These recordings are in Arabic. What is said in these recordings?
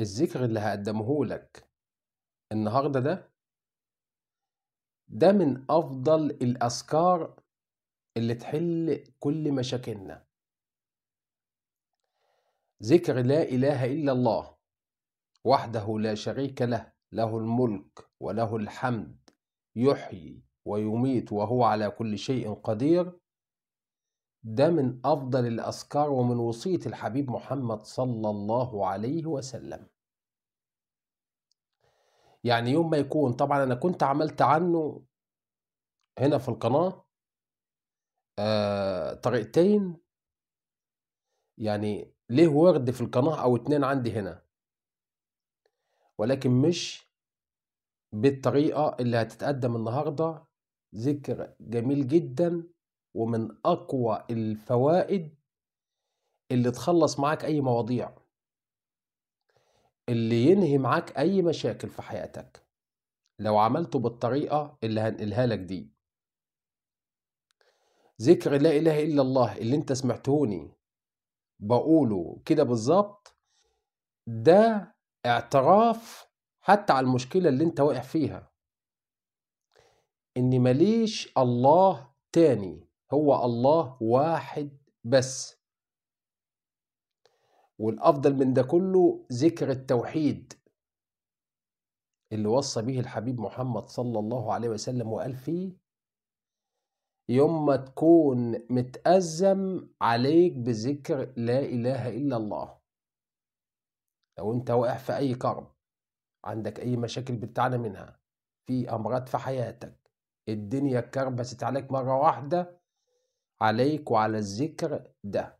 الذكر اللي هقدمه لك النهاردة ده ده من أفضل الأذكار اللي تحل كل مشاكلنا ذكر لا إله إلا الله وحده لا شريك له له الملك وله الحمد يحيي ويميت وهو على كل شيء قدير ده من أفضل الأذكار ومن وصية الحبيب محمد صلى الله عليه وسلم يعني يوم ما يكون طبعا انا كنت عملت عنه هنا في القناة آه طريقتين يعني ليه ورد في القناة او اتنين عندي هنا ولكن مش بالطريقة اللي هتتقدم النهاردة ذكر جميل جدا ومن أقوى الفوائد اللي تخلص معاك أي مواضيع اللي ينهي معاك أي مشاكل في حياتك لو عملته بالطريقة اللي هنقلها لك دي ذكر لا إله إلا الله اللي أنت سمعتوني بقوله كده بالظبط ده اعتراف حتى على المشكلة اللي أنت واقع فيها إني ماليش الله تاني هو الله واحد بس والأفضل من ده كله ذكر التوحيد اللي وصى به الحبيب محمد صلى الله عليه وسلم وقال فيه يوم ما تكون متأزم عليك بذكر لا إله إلا الله لو أنت واقع في أي كرب عندك أي مشاكل بتعاني منها في أمراض في حياتك الدنيا اتكربست عليك مرة واحدة عليك وعلى الذكر ده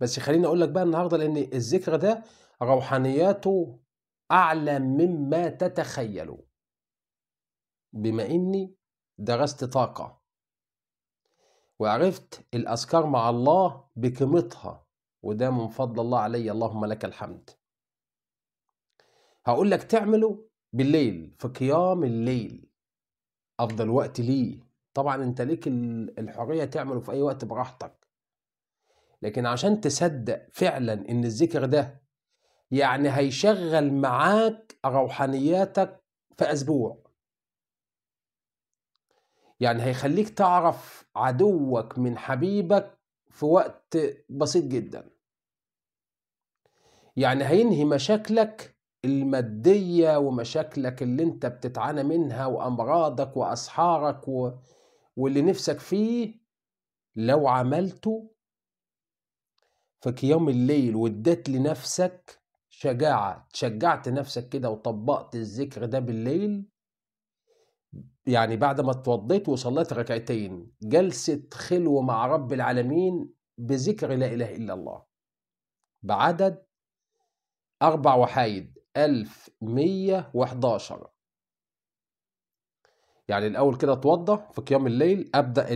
بس خليني اقول لك بقى النهارده لان الذكر ده روحانياته اعلى مما تتخيل بما اني درست طاقه وعرفت الاذكار مع الله بقيمتها وده من فضل الله علي اللهم لك الحمد هقول لك تعمله بالليل في قيام الليل افضل وقت ليه طبعا انت ليك الحريه تعمله في اي وقت براحتك لكن عشان تصدق فعلا ان الذكر ده يعني هيشغل معاك روحانياتك في اسبوع يعني هيخليك تعرف عدوك من حبيبك في وقت بسيط جدا يعني هينهي مشاكلك المادية ومشاكلك اللي انت بتتعانى منها وأمراضك وأسحارك و... واللي نفسك فيه لو عملته في قيام الليل واديت لنفسك شجاعة تشجعت نفسك كده وطبقت الذكر ده بالليل يعني بعد ما اتوضيت وصليت ركعتين جلسة خلوة مع رب العالمين بذكر لا إله إلا الله بعدد أربع وحايد 1111 يعني الأول كده اتوضى في قيام الليل أبدأ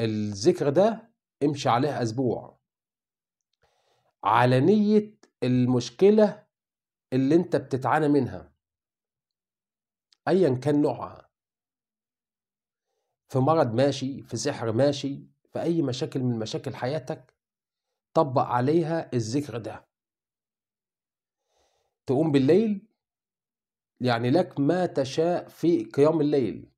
الذكر ده امشي عليه أسبوع على نية المشكلة اللي انت بتتعانى منها ايا كان نوعها في مرض ماشي في سحر ماشي في اي مشاكل من مشاكل حياتك طبق عليها الذكر ده تقوم بالليل يعني لك ما تشاء في قيام الليل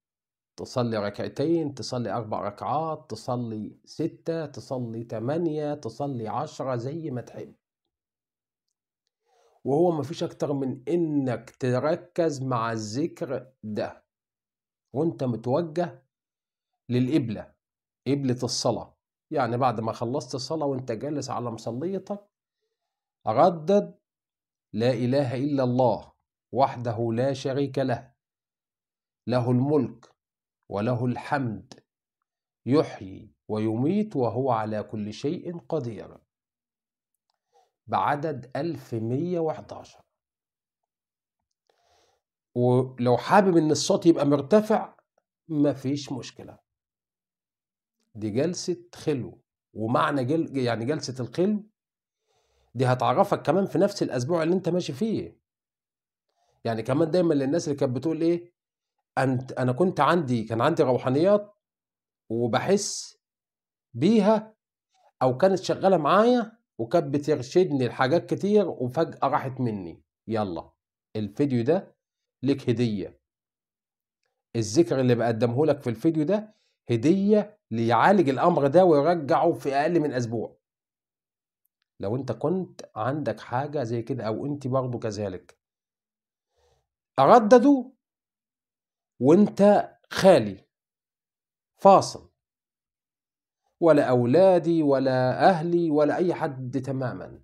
تصلي ركعتين تصلي أربع ركعات تصلي ستة تصلي تمانية تصلي عشرة زي ما تحب وهو مفيش أكتر من إنك تركز مع الذكر ده وإنت متوجه للقبلة قبلة الصلاة يعني بعد ما خلصت الصلاة وإنت جالس على مصليتك ردد لا إله إلا الله وحده لا شريك له له الملك وله الحمد يحيي ويميت وهو على كل شيء قدير بعدد 1111 ولو حابب ان الصوت يبقى مرتفع مفيش مشكلة دي جلسة خلو ومعنى جل يعني جلسة الخلو دي هتعرفك كمان في نفس الأسبوع اللي أنت ماشي فيه يعني كمان دايما للناس اللي كانت بتقول إيه أنت أنا كنت عندي كان عندي روحانيات وبحس بيها أو كانت شغالة معايا وكانت بترشدني لحاجات كتير وفجأة راحت مني يلا الفيديو ده لك هدية الذكر اللي بقدمه لك في الفيديو ده هدية ليعالج الأمر ده ويرجعه في أقل من أسبوع لو أنت كنت عندك حاجة زي كده أو أنت برضو كذلك أرددوا وانت خالي فاصل ولا أولادي ولا أهلي ولا أي حد تماما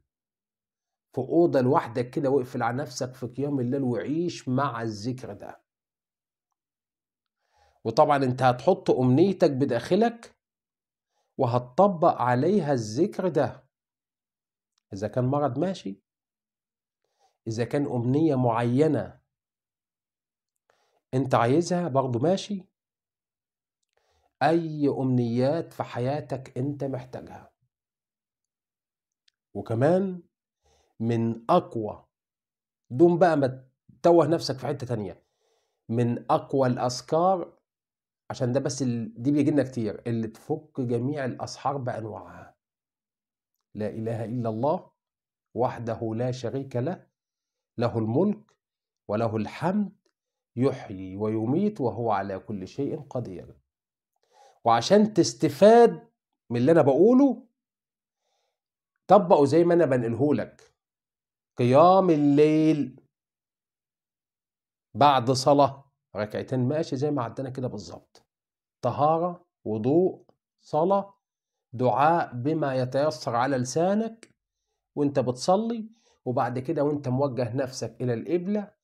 في أوضة لوحدك كده واقفل على نفسك في قيام الليل وعيش مع الذكر ده وطبعا انت هتحط أمنيتك بداخلك وهتطبق عليها الذكر ده إذا كان مرض ماشي إذا كان أمنية معينة انت عايزها برضه ماشي اي امنيات في حياتك انت محتاجها وكمان من اقوى دون بقى ما تتوه نفسك في حته تانية من اقوى الاذكار عشان ده بس ال... دي بيجي لنا كتير اللي تفك جميع الاسحار بانواعها لا اله الا الله وحده لا شريك له له الملك وله الحمد يحيي ويميت وهو على كل شيء قدير وعشان تستفاد من اللي انا بقوله طبقه زي ما انا بنقلهولك قيام الليل بعد صلاة ركعتين ماشي زي ما عدنا كده بالظبط طهارة وضوء صلاة دعاء بما يتيسر على لسانك وانت بتصلي وبعد كده وانت موجه نفسك الى القبلة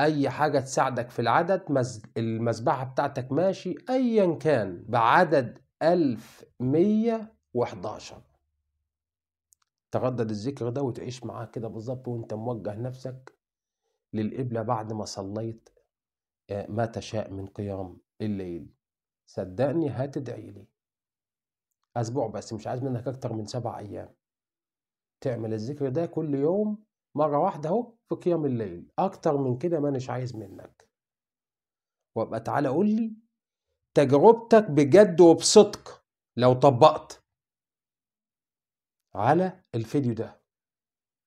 اي حاجه تساعدك في العدد المسبحه بتاعتك ماشي ايا كان بعدد 1111 تردد الذكر ده وتعيش معاه كده بالظبط وانت موجه نفسك للقبله بعد ما صليت آه، ما تشاء من قيام الليل صدقني هتدعي لي اسبوع بس مش عايز منك اكتر من سبع ايام تعمل الذكر ده كل يوم مرة واحدة أهو في قيام الليل أكتر من كده ما أناش عايز منك وابقى تعالى قول لي تجربتك بجد وبصدق لو طبقت على الفيديو ده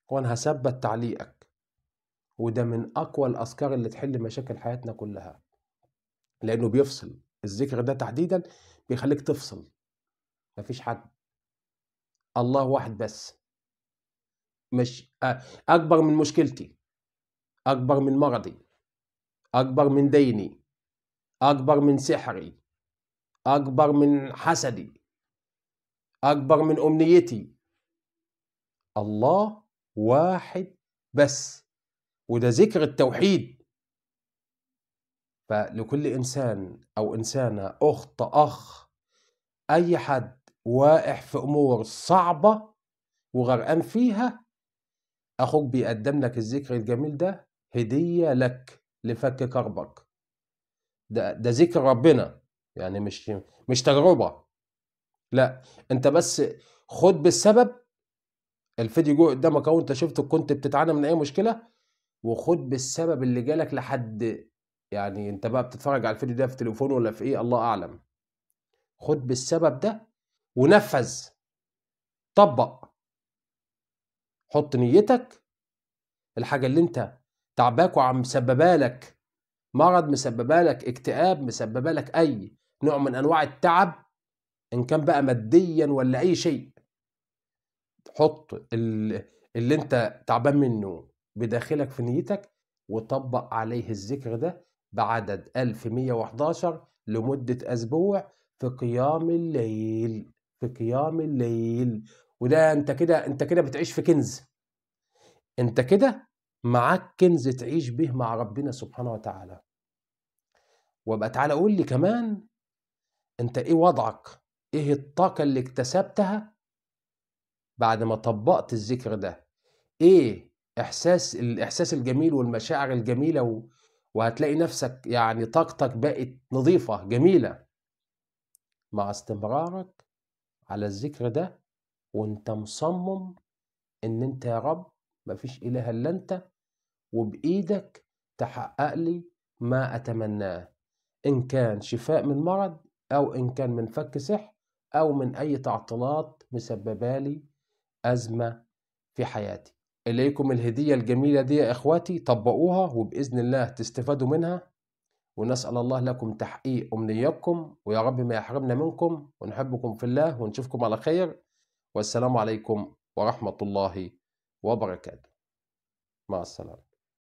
وأنا هثبت تعليقك وده من أقوى الأذكار اللي تحل مشاكل حياتنا كلها لأنه بيفصل الذكر ده تحديدا بيخليك تفصل مفيش حد الله واحد بس مش آه، اكبر من مشكلتي اكبر من مرضي اكبر من ديني اكبر من سحري اكبر من حسدي اكبر من امنيتي الله واحد بس وده ذكر التوحيد فلكل انسان او انسانه اخت اخ اي حد واقع في امور صعبه وغرقان فيها أخوك بيقدم لك الذكر الجميل ده هدية لك لفك كربك ده, ده ذكر ربنا يعني مش مش تجربة لا انت بس خد بالسبب الفيديو جوه قدامك اهو انت شفته كنت بتتعانى من اي مشكله وخد بالسبب اللي جالك لحد يعني انت بقى بتتفرج على الفيديو ده في تليفون ولا في ايه الله اعلم خد بالسبب ده ونفذ طبق حط نيتك الحاجة اللي انت تعباك وعم مسببالك مرض مسببالك اكتئاب مسببالك اي نوع من انواع التعب ان كان بقى ماديا ولا اي شيء حط اللي انت تعبان منه بداخلك في نيتك وطبق عليه الذكر ده بعدد 1111 لمدة أسبوع في قيام الليل في قيام الليل وده انت كده انت كده بتعيش في كنز انت كده معاك كنز تعيش به مع ربنا سبحانه وتعالى وابقى تعالى قول لي كمان انت ايه وضعك ايه الطاقه اللي اكتسبتها بعد ما طبقت الذكر ده ايه احساس الاحساس الجميل والمشاعر الجميله و... وهتلاقي نفسك يعني طاقتك بقت نظيفه جميله مع استمرارك على الذكر ده وانت مصمم ان انت يا رب مفيش اله الا انت وبايدك تحقق لي ما اتمناه ان كان شفاء من مرض او ان كان من فك سحر او من اي تعطيلات مسببه لي ازمه في حياتي اليكم الهديه الجميله دي يا اخواتي طبقوها وباذن الله تستفادوا منها ونسال الله لكم تحقيق امنياتكم ويا رب ما يحرمنا منكم ونحبكم في الله ونشوفكم على خير والسلام عليكم ورحمة الله وبركاته مع السلامة